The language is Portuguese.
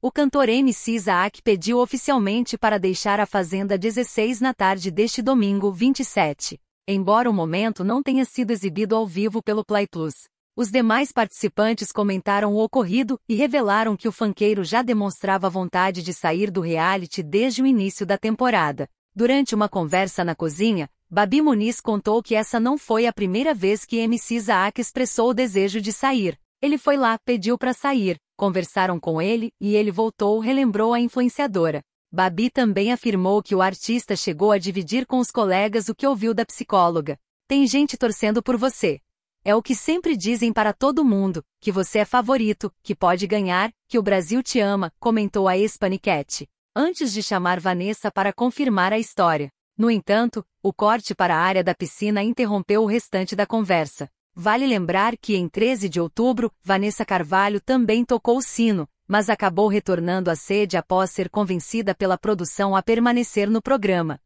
O cantor MC Isaac pediu oficialmente para deixar a Fazenda 16 na tarde deste domingo 27. Embora o momento não tenha sido exibido ao vivo pelo Play Plus, os demais participantes comentaram o ocorrido e revelaram que o fanqueiro já demonstrava vontade de sair do reality desde o início da temporada. Durante uma conversa na cozinha, Babi Muniz contou que essa não foi a primeira vez que MC Isaac expressou o desejo de sair. Ele foi lá, pediu para sair, Conversaram com ele e ele voltou relembrou a influenciadora. Babi também afirmou que o artista chegou a dividir com os colegas o que ouviu da psicóloga. Tem gente torcendo por você. É o que sempre dizem para todo mundo, que você é favorito, que pode ganhar, que o Brasil te ama, comentou a ex Antes de chamar Vanessa para confirmar a história. No entanto, o corte para a área da piscina interrompeu o restante da conversa. Vale lembrar que em 13 de outubro, Vanessa Carvalho também tocou o sino, mas acabou retornando à sede após ser convencida pela produção a permanecer no programa.